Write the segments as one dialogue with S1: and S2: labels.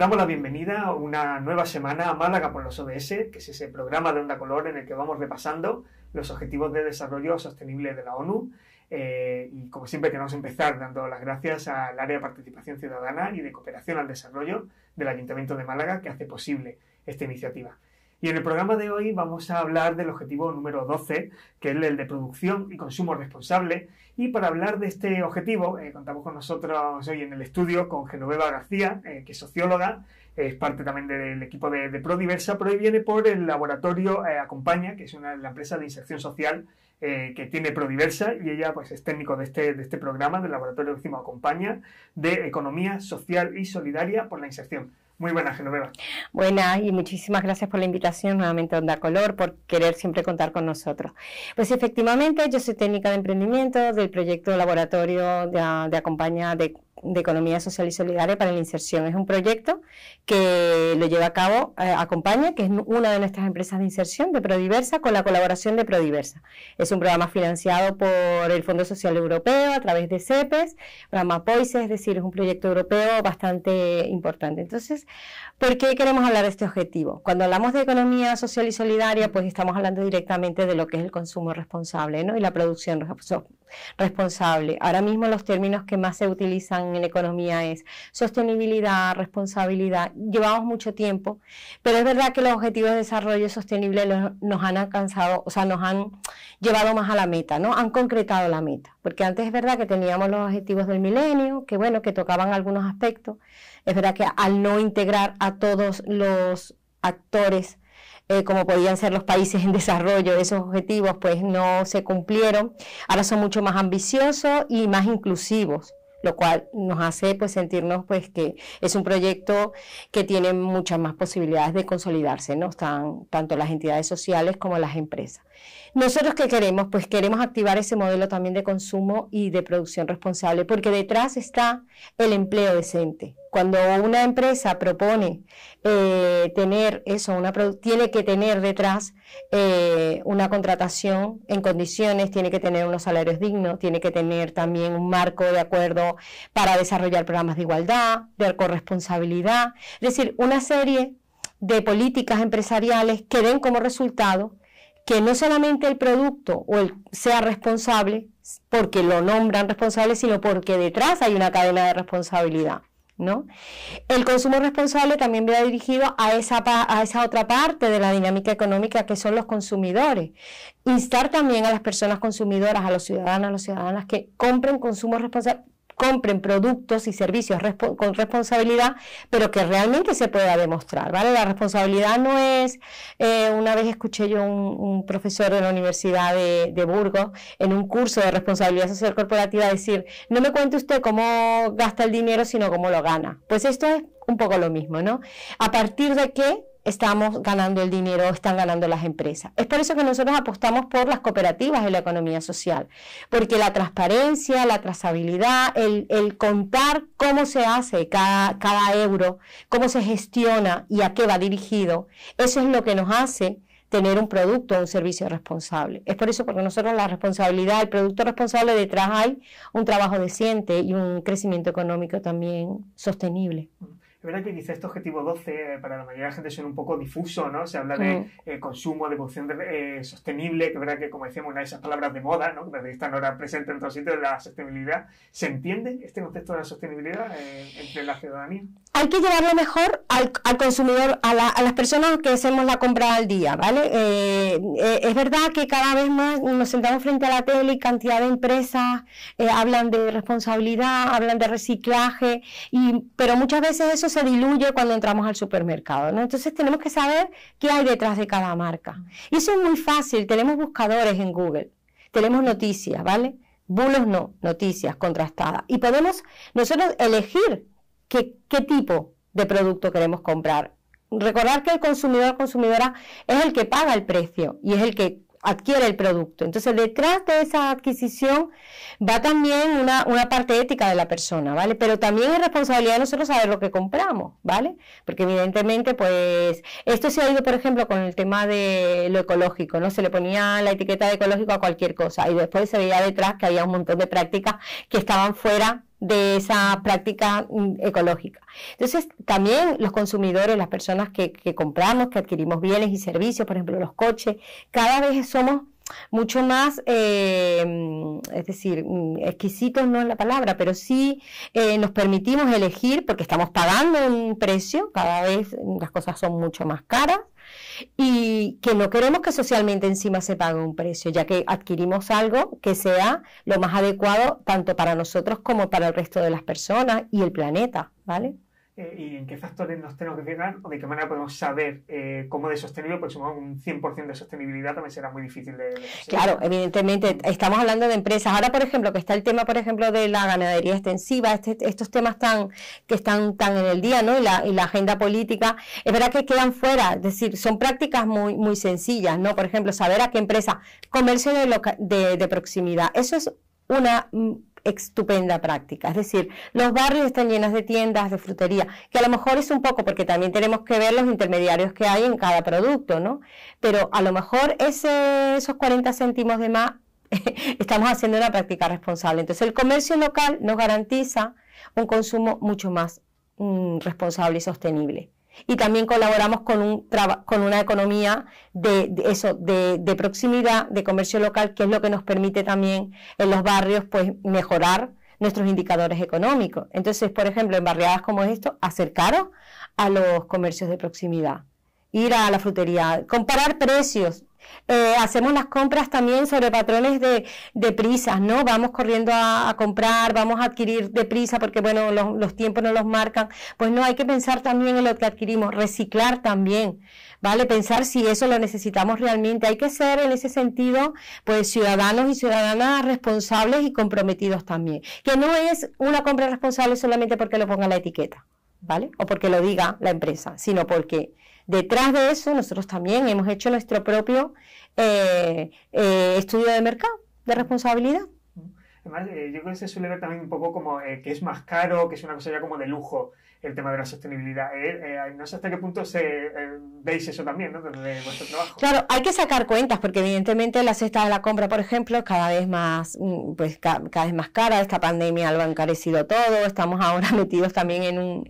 S1: damos la bienvenida a una nueva semana a Málaga por los ODS, que es ese programa de onda color en el que vamos repasando los Objetivos de Desarrollo Sostenible de la ONU. Eh, y como siempre queremos empezar dando las gracias al área de participación ciudadana y de cooperación al desarrollo del Ayuntamiento de Málaga que hace posible esta iniciativa. Y en el programa de hoy vamos a hablar del objetivo número 12, que es el de producción y consumo responsable. Y para hablar de este objetivo, eh, contamos con nosotros hoy en el estudio con Genoveva García, eh, que es socióloga, es parte también del equipo de, Prodiversa, pero hoy viene por el laboratorio eh, Acompaña, que es una, la empresa de inserción social que tiene Prodiversa y ella pues es técnico de este, de este programa del laboratorio que Acompaña de Economía Social y Solidaria por la Inserción. Muy buenas, Genoveva.
S2: Buenas y muchísimas gracias por la invitación nuevamente a Onda Color, por querer siempre contar con nosotros. Pues efectivamente, yo soy técnica de emprendimiento del proyecto Laboratorio de, de Acompaña de de Economía Social y Solidaria para la Inserción. Es un proyecto que lo lleva a cabo eh, Acompaña, que es una de nuestras empresas de inserción de Prodiversa, con la colaboración de Prodiversa. Es un programa financiado por el Fondo Social Europeo a través de CEPES, programa POISE, es decir, es un proyecto europeo bastante importante. Entonces, ¿por qué queremos hablar de este objetivo? Cuando hablamos de economía social y solidaria, pues estamos hablando directamente de lo que es el consumo responsable ¿no? y la producción Responsable. Ahora mismo los términos que más se utilizan en economía es sostenibilidad, responsabilidad. Llevamos mucho tiempo, pero es verdad que los objetivos de desarrollo sostenible nos han alcanzado, o sea, nos han llevado más a la meta, ¿no? Han concretado la meta, porque antes es verdad que teníamos los objetivos del milenio, que bueno, que tocaban algunos aspectos. Es verdad que al no integrar a todos los actores eh, como podían ser los países en desarrollo, esos objetivos pues no se cumplieron. Ahora son mucho más ambiciosos y más inclusivos lo cual nos hace pues sentirnos pues que es un proyecto que tiene muchas más posibilidades de consolidarse, ¿no? tanto las entidades sociales como las empresas. ¿Nosotros qué queremos? Pues queremos activar ese modelo también de consumo y de producción responsable, porque detrás está el empleo decente. Cuando una empresa propone eh, tener eso, una tiene que tener detrás eh, una contratación en condiciones, tiene que tener unos salarios dignos, tiene que tener también un marco de acuerdo para desarrollar programas de igualdad, de corresponsabilidad, es decir, una serie de políticas empresariales que den como resultado que no solamente el producto o el, sea responsable, porque lo nombran responsable, sino porque detrás hay una cadena de responsabilidad. ¿No? El consumo responsable también va dirigido a esa, a esa otra parte de la dinámica económica que son los consumidores. Instar también a las personas consumidoras, a los ciudadanos, a las ciudadanas que compren consumo responsable, compren productos y servicios con responsabilidad, pero que realmente se pueda demostrar, ¿vale? La responsabilidad no es, eh, una vez escuché yo un, un profesor de la Universidad de, de, Burgos en un curso de responsabilidad social corporativa decir, no me cuente usted cómo gasta el dinero, sino cómo lo gana. Pues esto es un poco lo mismo, ¿no? A partir de qué estamos ganando el dinero, están ganando las empresas. Es por eso que nosotros apostamos por las cooperativas y la economía social, porque la transparencia, la trazabilidad, el, contar cómo se hace cada, cada euro, cómo se gestiona y a qué va dirigido, eso es lo que nos hace tener un producto o un servicio responsable. Es por eso porque nosotros la responsabilidad, el producto responsable detrás hay un trabajo decente y un crecimiento económico también sostenible.
S1: Es verdad que dice este objetivo 12 eh, para la mayoría de la gente suena un poco difuso, ¿no? Se habla de mm. eh, consumo, de producción eh, sostenible, que es verdad que, como decíamos, una de esas palabras de moda, ¿no? Que están ahora presente en todos sitios, de la sostenibilidad. ¿Se entiende este concepto de la sostenibilidad entre la ciudadanía?
S2: Hay que llevarlo mejor al, consumidor, a, a, las personas que hacemos la compra al día, ¿vale? es verdad que cada vez más nos sentamos frente a la tele y cantidad de empresas hablan de responsabilidad, hablan de reciclaje, y, pero muchas veces eso se diluye cuando entramos al supermercado. ¿no? Entonces tenemos que saber qué hay detrás de cada marca. Y eso es muy fácil. Tenemos buscadores en Google, tenemos noticias, ¿vale? Bulos no, noticias contrastadas. Y podemos nosotros elegir qué, qué tipo de producto queremos comprar. Recordar que el consumidor, consumidora, es el que paga el precio y es el que adquiere el producto. Entonces, detrás de esa adquisición va también una, una, parte ética de la persona, ¿vale? Pero también es responsabilidad de nosotros saber lo que compramos, ¿vale? Porque evidentemente, pues, esto se ha ido, por ejemplo, con el tema de lo ecológico, ¿no? Se le ponía la etiqueta de ecológico a cualquier cosa y después se veía detrás que había un montón de prácticas que estaban fuera de esa práctica mm, ecológica. Entonces, también los consumidores, las personas que, que compramos, que adquirimos bienes y servicios, por ejemplo, los coches, cada vez somos mucho más, eh, mm, es decir, mm, exquisitos no es la palabra, pero sí eh, nos permitimos elegir porque estamos pagando un precio, cada vez las cosas son mucho más caras y que no queremos que socialmente encima se pague un precio, ya que adquirimos algo que sea lo más adecuado tanto para nosotros como para el resto de las personas y el planeta, ¿vale?
S1: Eh, y en qué factores nos tenemos que fijar o de qué manera podemos saber eh, cómo de sostenible, porque supongo un 100% de sostenibilidad también será muy difícil de...
S2: claro, evidentemente, estamos hablando de empresas. Ahora, por ejemplo, que está el tema, por ejemplo, de la ganadería extensiva, este, estos temas tan que están tan en el día, ¿no? Y la, agenda política, es verdad que quedan fuera, es decir, son prácticas muy, muy sencillas, ¿no? Por ejemplo, saber a qué empresa, comercio de proximidad, eso es una mm, estupenda práctica. Es decir, los barrios están llenos de tiendas, de frutería, que a lo mejor es un poco porque también tenemos que ver los intermediarios que hay en cada producto, ¿no? Pero a lo mejor ese, esos 40 céntimos de más estamos haciendo una práctica responsable. Entonces, el comercio local nos garantiza un consumo mucho más mm, responsable y sostenible y también colaboramos con, un con una economía de, eso, de, de, proximidad, de comercio local, que es lo que nos permite también en los barrios pues, mejorar nuestros indicadores económicos. Entonces, por ejemplo, en barriadas como esto, acercaros a los comercios de proximidad, ir a la frutería, comparar precios, eh, hacemos las compras también sobre patrones de, de prisas, ¿no? Vamos corriendo a, comprar, vamos a adquirir deprisa porque, bueno, los, los, tiempos no los marcan. Pues no, hay que pensar también en lo que adquirimos, reciclar también, ¿vale? Pensar si eso lo necesitamos realmente. Hay que ser en ese sentido, pues, ciudadanos y ciudadanas responsables y comprometidos también. Que no es una compra responsable solamente porque lo ponga la etiqueta, ¿vale? O porque lo diga la empresa, sino porque Detrás de eso, nosotros también hemos hecho nuestro propio eh, eh, estudio de mercado de responsabilidad.
S1: Además, eh, yo creo que se suele ver también un poco como eh, que es más caro, que es una cosa ya como de lujo el tema de la sostenibilidad. Eh, no sé hasta qué punto se, veis eso también, ¿no? de vuestro trabajo.
S2: Claro, hay que sacar cuentas, porque evidentemente la cesta de la compra, por ejemplo, cada vez más, mm, pues, cada vez más cara. Esta pandemia lo ha encarecido todo, estamos ahora metidos también en un...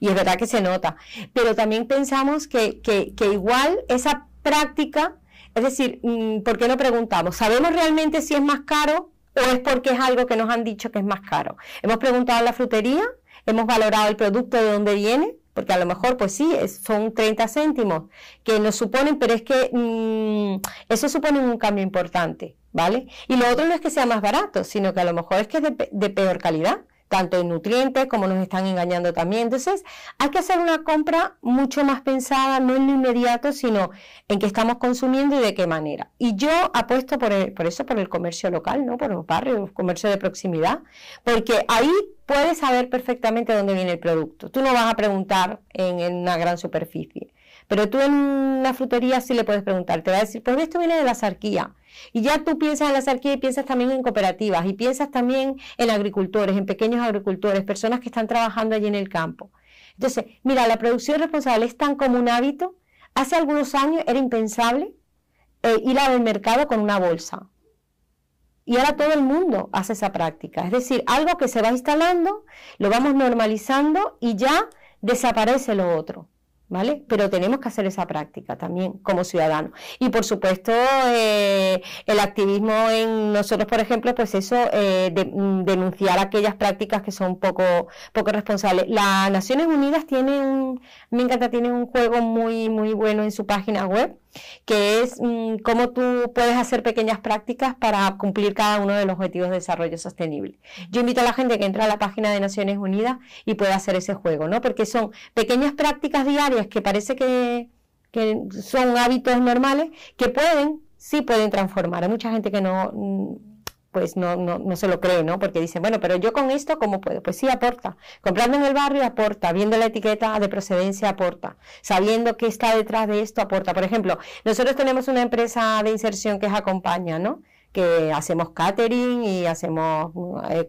S2: y es verdad que se nota. Pero también pensamos que, que, que igual esa práctica... Es decir, mm, ¿por qué no preguntamos? ¿Sabemos realmente si es más caro o es porque es algo que nos han dicho que es más caro. Hemos preguntado a la frutería, hemos valorado el producto de dónde viene, porque a lo mejor, pues sí, son 30 céntimos que nos suponen, pero es que mm, eso supone un cambio importante, ¿vale? Y lo otro no es que sea más barato, sino que a lo mejor es que es de peor calidad tanto en nutrientes como nos están engañando también. Entonces, hay que hacer una compra mucho más pensada, no en lo inmediato, sino en qué estamos consumiendo y de qué manera. Y yo apuesto por, eso, por el comercio local, ¿no? Por los barrios, comercio de proximidad, porque ahí puedes saber perfectamente dónde viene el producto. Tú no vas a preguntar en una gran superficie. Pero tú en una frutería sí le puedes preguntar, te va a decir, pues esto viene de la zarquía. Y ya tú piensas en la zarquía y piensas también en cooperativas y piensas también en agricultores, en pequeños agricultores, personas que están trabajando allí en el campo. Entonces, mira, la producción responsable es tan como un hábito. Hace algunos años era impensable eh, ir al mercado con una bolsa. Y ahora todo el mundo hace esa práctica. Es decir, algo que se va instalando, lo vamos normalizando y ya desaparece lo otro. ¿Vale? Pero tenemos que hacer esa práctica también como ciudadanos. Y por supuesto, eh, el activismo en nosotros, por ejemplo, pues eso, eh, mm, denunciar aquellas prácticas que son poco, poco responsables. Las Naciones Unidas tienen, me encanta, tienen un juego muy, muy bueno en su página web que es mm, cómo tú puedes hacer pequeñas prácticas para cumplir cada uno de los objetivos de desarrollo sostenible. Yo invito a la gente que entre a la página de Naciones Unidas y pueda hacer ese juego, ¿no? Porque son pequeñas prácticas diarias que parece que, que son hábitos normales que pueden, sí pueden transformar. Hay mucha gente que no... Mm, pues no, no, no se lo cree, ¿no? Porque dicen, bueno, pero yo con esto, ¿cómo puedo? Pues sí, aporta. Comprando en el barrio, aporta. Viendo la etiqueta de procedencia, aporta. Sabiendo qué está detrás de esto, aporta. Por ejemplo, nosotros tenemos una empresa de inserción que es Acompaña, ¿no? que hacemos catering y hacemos eh,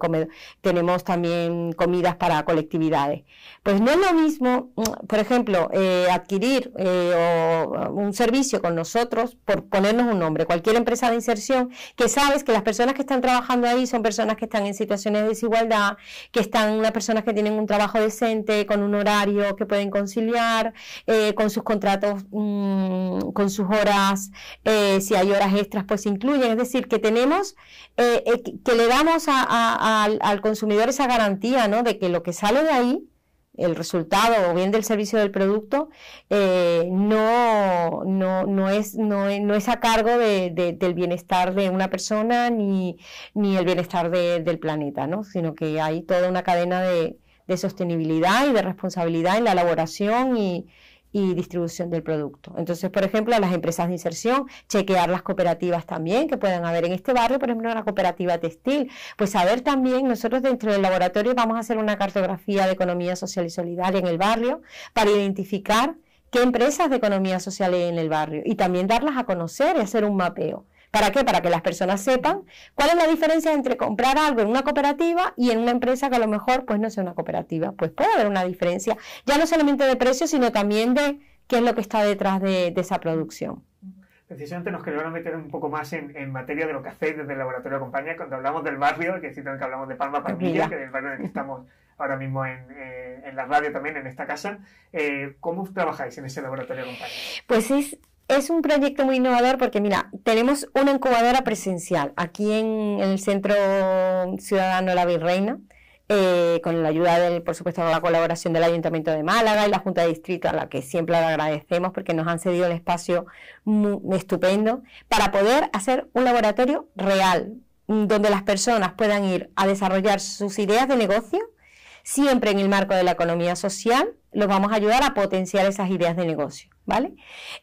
S2: tenemos también comidas para colectividades. Pues no es lo mismo, mm, por ejemplo, eh, adquirir eh, un servicio con nosotros por ponernos un nombre, cualquier empresa de inserción, que sabes que las personas que están trabajando ahí son personas que están en situaciones de desigualdad, que están unas personas que tienen un trabajo decente, con un horario que pueden conciliar, con sus contratos, mm, con sus horas, si hay horas extras, pues se incluyen. Es decir, que tenemos, eh, eh, que le damos a, al consumidor esa garantía ¿no? de que lo que sale de ahí, el resultado o bien del servicio del producto, eh, no, no, no, es, no, es a cargo del bienestar de una persona ni, ni el bienestar del planeta, ¿no? sino que hay toda una cadena de sostenibilidad y de responsabilidad en la elaboración y, y distribución del producto. Entonces, por ejemplo, a las empresas de inserción, chequear las cooperativas también que puedan haber en este barrio, por ejemplo, una cooperativa textil. Pues saber también, nosotros dentro del laboratorio vamos a hacer una cartografía de economía social y solidaria en el barrio para identificar qué empresas de economía social hay en el barrio y también darlas a conocer y hacer un mapeo. ¿Para qué? Para que las personas sepan cuál es la diferencia entre comprar algo en una cooperativa y en una empresa que a lo mejor pues no sea una cooperativa. Pues puede haber una diferencia, ya no solamente de precio, sino también de qué es lo que está detrás de, esa producción
S1: precisamente nos queremos meter un poco más en, materia de lo que hacéis desde el laboratorio de compañía cuando hablamos del barrio, que que hablamos de Palma Palmilla, que es el barrio en el que estamos ahora mismo en, eh, la radio también, en esta casa. Eh, ¿Cómo trabajáis en ese laboratorio de compañía?
S2: Pues es es un proyecto muy innovador porque, mira, tenemos una incubadora presencial aquí en el Centro Ciudadano La Virreina, eh, con la ayuda, del, por supuesto, de la colaboración del Ayuntamiento de Málaga y la Junta de Distrito, a la que siempre le agradecemos porque nos han cedido el espacio estupendo para poder hacer un laboratorio real, mm, donde las personas puedan ir a desarrollar sus ideas de negocio siempre en el marco de la economía social, los vamos a ayudar a potenciar esas ideas de negocio, ¿vale?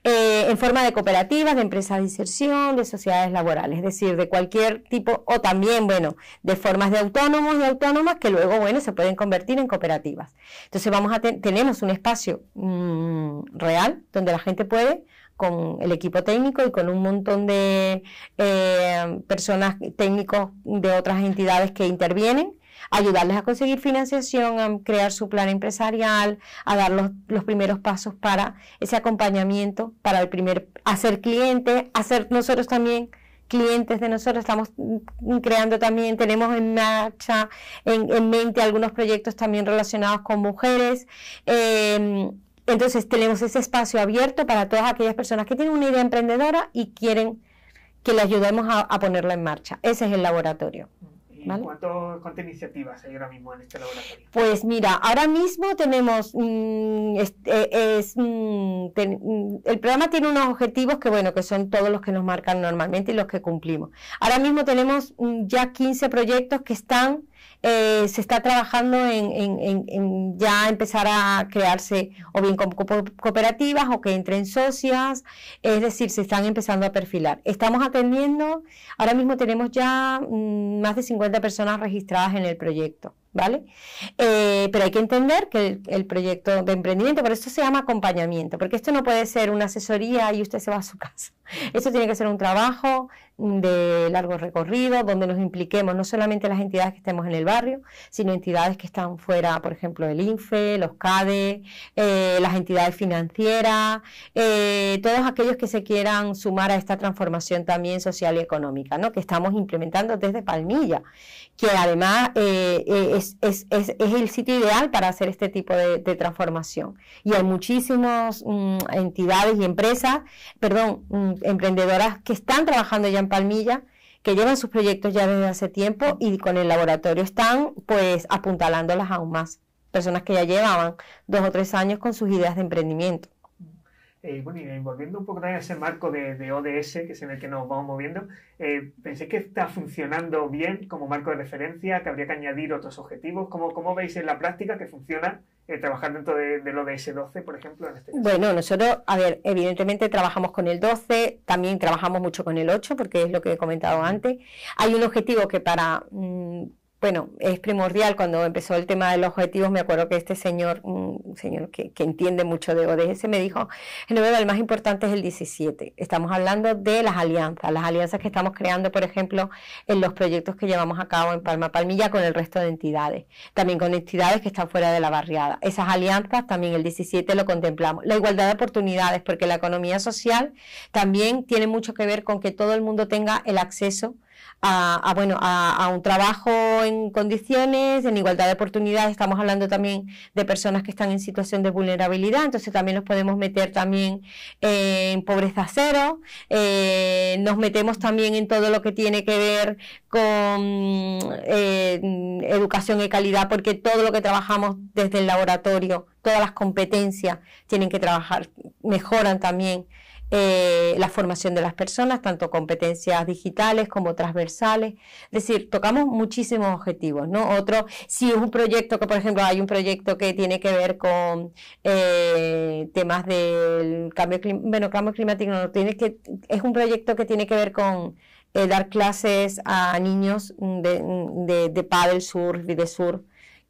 S2: Eh, en forma de cooperativas, de empresas de inserción, de sociedades laborales, es decir, de cualquier tipo, o también, bueno, de formas de autónomos y autónomas que luego, bueno, se pueden convertir en cooperativas. Entonces vamos a tenemos un espacio mm, real donde la gente puede con el equipo técnico y con un montón de eh, personas técnicos de otras entidades que intervienen, ayudarles a conseguir financiación, a crear su plan empresarial, a dar los, primeros pasos para ese acompañamiento, para el primer, hacer clientes, hacer nosotros también clientes de nosotros, estamos mm, creando también, tenemos en marcha, en, mente algunos proyectos también relacionados con mujeres. Em, entonces tenemos ese espacio abierto para todas aquellas personas que tienen una idea emprendedora y quieren que le ayudemos a ponerla en marcha. Ese es el laboratorio
S1: cuántas iniciativas hay ahora mismo en este laboratorio?
S2: Pues mira, ahora mismo tenemos mm, es, e, mm, mm, el programa tiene unos objetivos que bueno, que son todos los que nos marcan normalmente y los que cumplimos. Ahora mismo tenemos ya 15 proyectos que están eh, se está trabajando en, ya empezar a crearse o bien como cooperativas o que entren socias, es decir, se están empezando a perfilar. Estamos atendiendo, ahora mismo tenemos ya mm, más de 50 personas registradas en el proyecto. ¿Vale? Eh, pero hay que entender que el, proyecto de emprendimiento, por esto se llama acompañamiento, porque esto no puede ser una asesoría y usted se va a su casa. Esto tiene que ser un trabajo de largo recorrido, donde nos impliquemos no solamente las entidades que estemos en el barrio, sino entidades que están fuera, por ejemplo, el INFE, los CADE, eh, las entidades financieras, eh, todos aquellos que se quieran sumar a esta transformación también social y económica, que estamos implementando desde Palmilla, que además eh, es, el sitio ideal para hacer este tipo de, transformación. Y hay muchísimas mm, entidades y empresas, perdón, mm, emprendedoras que están trabajando ya en Palmilla que llevan sus proyectos ya desde hace tiempo y con el laboratorio están pues apuntalándolas aún más. Personas que ya llevaban dos o tres años con sus ideas de emprendimiento.
S1: Eh, bueno, y volviendo un poco a ese marco de, ODS, que es en el que nos vamos moviendo, eh, pensé que está funcionando bien como marco de referencia, que habría que añadir otros objetivos? cómo veis en la práctica que funciona eh, trabajar dentro de, lo de ese 12 por ejemplo? Este
S2: bueno, nosotros, a ver, evidentemente trabajamos con el 12, también trabajamos mucho con el 8, porque es lo que he comentado antes. Hay un objetivo que para... Mm, bueno, es primordial cuando empezó el tema de los objetivos, me acuerdo que este señor, un señor que, entiende mucho de ODS, me dijo, Genoveva, el más importante es el 17. Estamos hablando de las alianzas, las alianzas que estamos creando, por ejemplo, en los proyectos que llevamos a cabo en Palma Palmilla con el resto de entidades, también con entidades que están fuera de la barriada. Esas alianzas también el 17 lo contemplamos. La igualdad de oportunidades, porque la economía social también tiene mucho que ver con que todo el mundo tenga el acceso a, bueno, a, un trabajo en condiciones, en igualdad de oportunidades. Estamos hablando también de personas que están en situación de vulnerabilidad, entonces también nos podemos meter también eh, en pobreza cero. Eh, nos metemos también en todo lo que tiene que ver con eh, educación y calidad, porque todo lo que trabajamos desde el laboratorio, todas las competencias tienen que trabajar, mejoran también eh, la formación de las personas, tanto competencias digitales como transversales. Es decir, tocamos muchísimos objetivos, ¿no? Otro, si es un proyecto que, por ejemplo, hay un proyecto que tiene que ver con eh, temas del cambio, climático, bueno, cambio climático, no, tiene que, es un proyecto que tiene que ver con eh, dar clases a niños de, de, del sur y de Sur,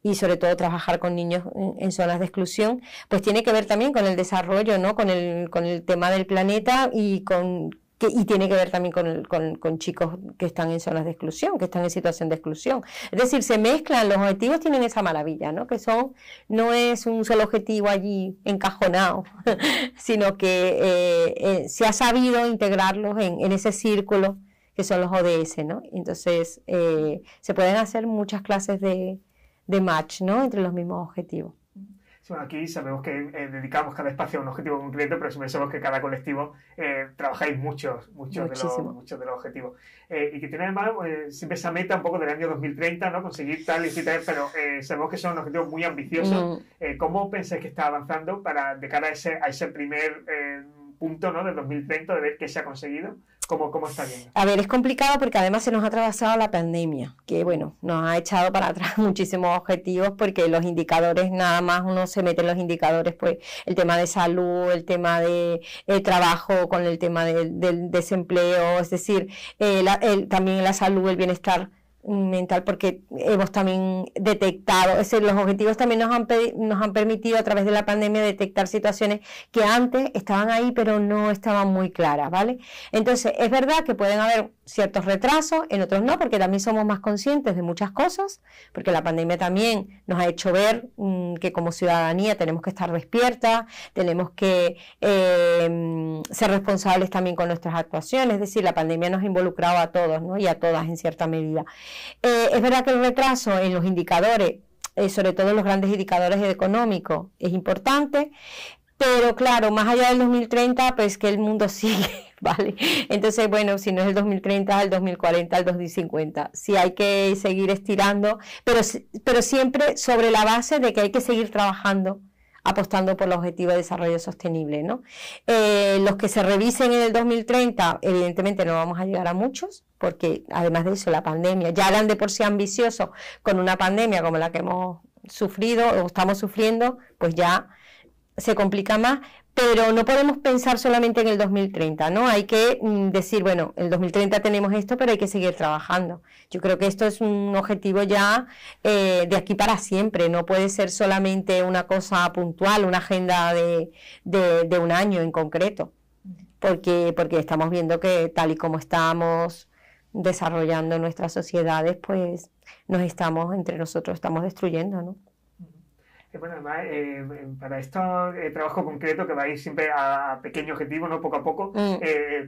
S2: y sobre todo trabajar con niños en, zonas de exclusión, pues tiene que ver también con el desarrollo, ¿no? con, el, con el tema del planeta y con, y tiene que ver también con, con, chicos que están en zonas de exclusión, que están en situación de exclusión. Es decir, se mezclan, los objetivos tienen esa maravilla, ¿no? Que son, no es un solo objetivo allí encajonado, sino que eh, eh, se ha sabido integrarlos en, en, ese círculo que son los ODS, ¿no? Entonces, eh, se pueden hacer muchas clases de, de match ¿no? entre los mismos objetivos.
S1: aquí sabemos que eh, dedicamos cada espacio a un objetivo concreto, pero sabemos que cada colectivo eh, trabajáis muchos, muchos de, los, objetivos. Eh, y que tiene además siempre esa meta un poco del año 2030, ¿no? Conseguir tal y tal, pero sabemos que son objetivos muy ambiciosos. Mm. ¿Cómo pensáis que está avanzando para de cara a ese, primer punto, ¿no? Del 2030, de ver qué se ha conseguido? ¿Cómo,
S2: A ver, es complicado porque además se nos ha atravesado la pandemia, que bueno, nos ha echado para atrás muchísimos objetivos porque los indicadores, nada más uno se mete en los indicadores, pues el tema de salud, el tema de eh, trabajo, con el tema del desempleo, es decir, eh, también la salud, el bienestar mental porque hemos también detectado, es decir, los objetivos también nos han, nos han permitido a través de la pandemia detectar situaciones que antes estaban ahí pero no estaban muy claras, ¿vale? Entonces, es verdad que pueden haber ciertos retrasos, en otros no, porque también somos más conscientes de muchas cosas, porque la pandemia también nos ha hecho ver mm, que como ciudadanía tenemos que estar despiertas, tenemos que em, ser responsables también con nuestras actuaciones, es decir, la pandemia nos ha involucrado a todos ¿no? y a todas en cierta medida. Eh, es verdad que el retraso en los indicadores, eh, sobre todo en los grandes indicadores económicos, es importante, pero claro, más allá del 2030, pues que el mundo sigue, ¿vale? Entonces, bueno, si no es el 2030, al 2040, al 2050. si hay que seguir estirando, pero, pero siempre sobre la base de que hay que seguir trabajando apostando por el objetivo de desarrollo sostenible. ¿no? Eh, los que se revisen en el 2030, evidentemente no vamos a llegar a muchos, porque además de eso la pandemia, ya eran de por sí ambiciosos con una pandemia como la que hemos sufrido o estamos sufriendo, pues ya se complica más, pero no podemos pensar solamente en el 2030, ¿no? Hay que mm, decir, bueno, el 2030 tenemos esto, pero hay que seguir trabajando. Yo creo que esto es un objetivo ya eh, de aquí para siempre, no puede ser solamente una cosa puntual, una agenda de, de un año en concreto, porque, porque estamos viendo que tal y como estamos desarrollando nuestras sociedades, pues nos estamos, entre nosotros estamos destruyendo, ¿no?
S1: bueno, además, eh, eh, para este trabajo concreto que va a ir siempre a pequeño objetivo, ¿no? Poco a poco, mm.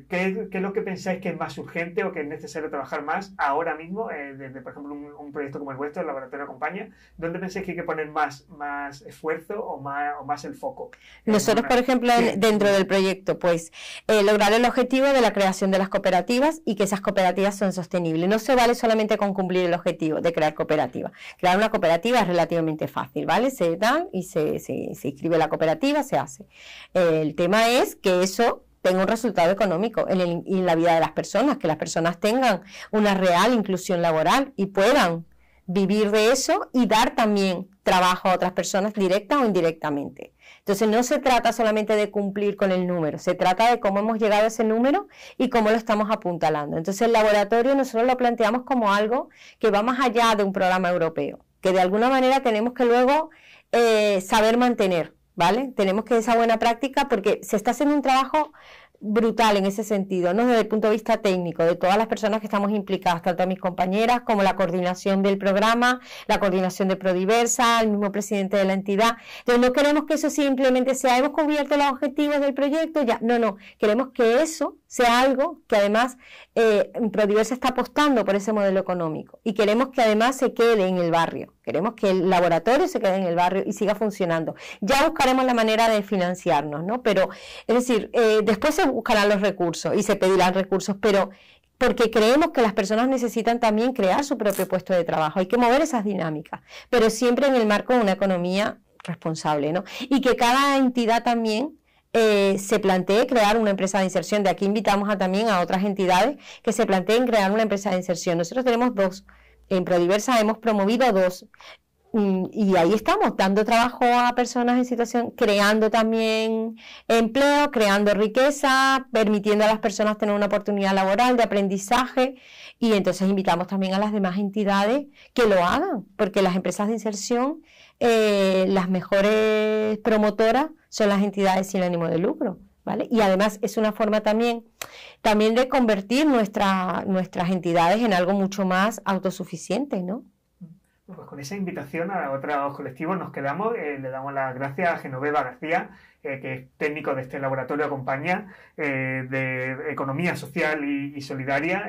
S1: ¿qué, es lo que pensáis que es más urgente o que es necesario trabajar más ahora mismo, desde, por ejemplo, un, proyecto como el vuestro, el laboratorio Compañía? ¿Dónde pensáis que hay que poner más, más esfuerzo o más, o más el foco?
S2: Nosotros, por ejemplo, dentro del proyecto, pues, lograr el objetivo de la creación de las cooperativas y que esas cooperativas son sostenibles. No se vale solamente con cumplir el objetivo de crear cooperativa. Crear una cooperativa es relativamente fácil, ¿vale? Se dan y se, se, se inscribe la cooperativa, se hace. El tema es que eso tenga un resultado económico en, en la vida de las personas, que las personas tengan una real inclusión laboral y puedan vivir de eso y dar también trabajo a otras personas directa o indirectamente. Entonces no se trata solamente de cumplir con el número, se trata de cómo hemos llegado a ese número y cómo lo estamos apuntalando. Entonces el laboratorio nosotros lo planteamos como algo que va más allá de un programa europeo, que de alguna manera tenemos que luego eh, saber mantener, ¿vale? Tenemos que esa buena práctica porque se está haciendo un trabajo brutal en ese sentido, no desde el punto de vista técnico, de todas las personas que estamos implicadas, tanto a mis compañeras como la coordinación del programa, la coordinación de Prodiversa, el mismo presidente de la entidad. Entonces no queremos que eso simplemente sea, hemos cubierto los objetivos del proyecto, ya, no, no, queremos que eso sea algo que además eh, Prodiversa está apostando por ese modelo económico y queremos que además se quede en el barrio, queremos que el laboratorio se quede en el barrio y siga funcionando. Ya buscaremos la manera de financiarnos, ¿no? Pero, es decir, eh, después se buscarán los recursos y se pedirán recursos, pero porque creemos que las personas necesitan también crear su propio puesto de trabajo, hay que mover esas dinámicas, pero siempre en el marco de una economía responsable, ¿no? Y que cada entidad también eh, se plantee crear una empresa de inserción. De aquí invitamos también a otras entidades que se planteen crear una empresa de inserción. Nosotros tenemos dos. En Prodiversa hemos promovido dos mm, y ahí estamos, dando trabajo a personas en situación, creando también empleo, creando riqueza, permitiendo a las personas tener una oportunidad laboral de aprendizaje y entonces invitamos también a las demás entidades que lo hagan, porque las empresas de inserción, eh, las mejores promotoras, son las entidades sin ánimo de lucro. ¿Vale? Y además es una forma también, también de convertir nuestras entidades en algo mucho más autosuficiente, ¿no?
S1: Pues con esa invitación a otros colectivos nos quedamos. Eh, le damos las gracias a Genoveva García, eh, que es técnico de este laboratorio Acompaña eh, de Economía Social y, Solidaria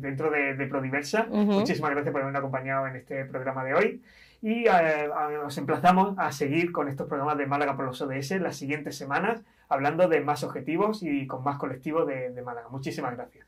S1: dentro de, Prodiversa. Muchísimas gracias por haberme acompañado en este programa de hoy y eh, nos emplazamos a seguir con estos programas de Málaga por los ODS las siguientes semanas, hablando de más objetivos y con más colectivos de Málaga. Muchísimas gracias.